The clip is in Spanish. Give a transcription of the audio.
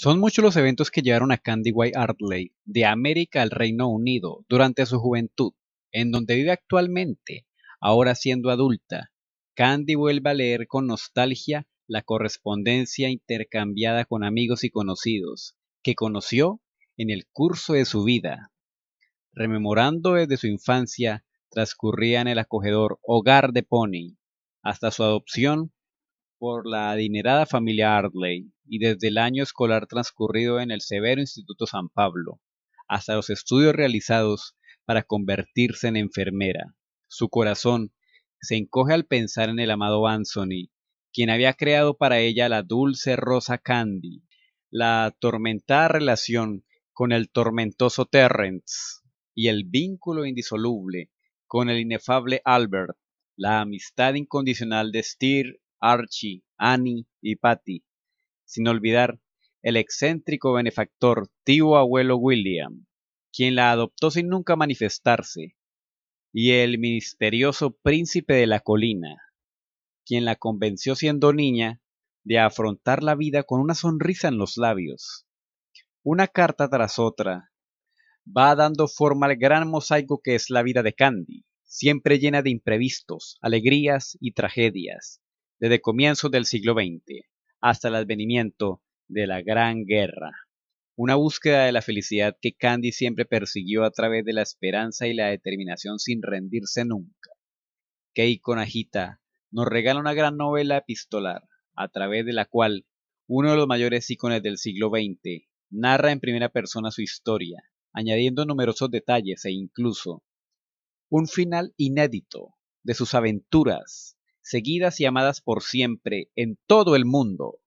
Son muchos los eventos que llevaron a Candy White Ardley de América al Reino Unido durante su juventud, en donde vive actualmente, ahora siendo adulta. Candy vuelve a leer con nostalgia la correspondencia intercambiada con amigos y conocidos que conoció en el curso de su vida. Rememorando desde su infancia, transcurría en el acogedor hogar de Pony, hasta su adopción por la adinerada familia Ardley y desde el año escolar transcurrido en el severo Instituto San Pablo, hasta los estudios realizados para convertirse en enfermera. Su corazón se encoge al pensar en el amado Anthony, quien había creado para ella la dulce Rosa Candy, la atormentada relación con el tormentoso Terrence y el vínculo indisoluble con el inefable Albert, la amistad incondicional de Steer, Archie, Annie y Patty, sin olvidar el excéntrico benefactor tío abuelo William, quien la adoptó sin nunca manifestarse, y el misterioso príncipe de la colina, quien la convenció siendo niña de afrontar la vida con una sonrisa en los labios. Una carta tras otra va dando forma al gran mosaico que es la vida de Candy, siempre llena de imprevistos, alegrías y tragedias, desde comienzos del siglo XX hasta el advenimiento de la Gran Guerra. Una búsqueda de la felicidad que Candy siempre persiguió a través de la esperanza y la determinación sin rendirse nunca. Kei Conajita nos regala una gran novela epistolar, a través de la cual uno de los mayores ícones del siglo XX narra en primera persona su historia, añadiendo numerosos detalles e incluso un final inédito de sus aventuras seguidas y amadas por siempre en todo el mundo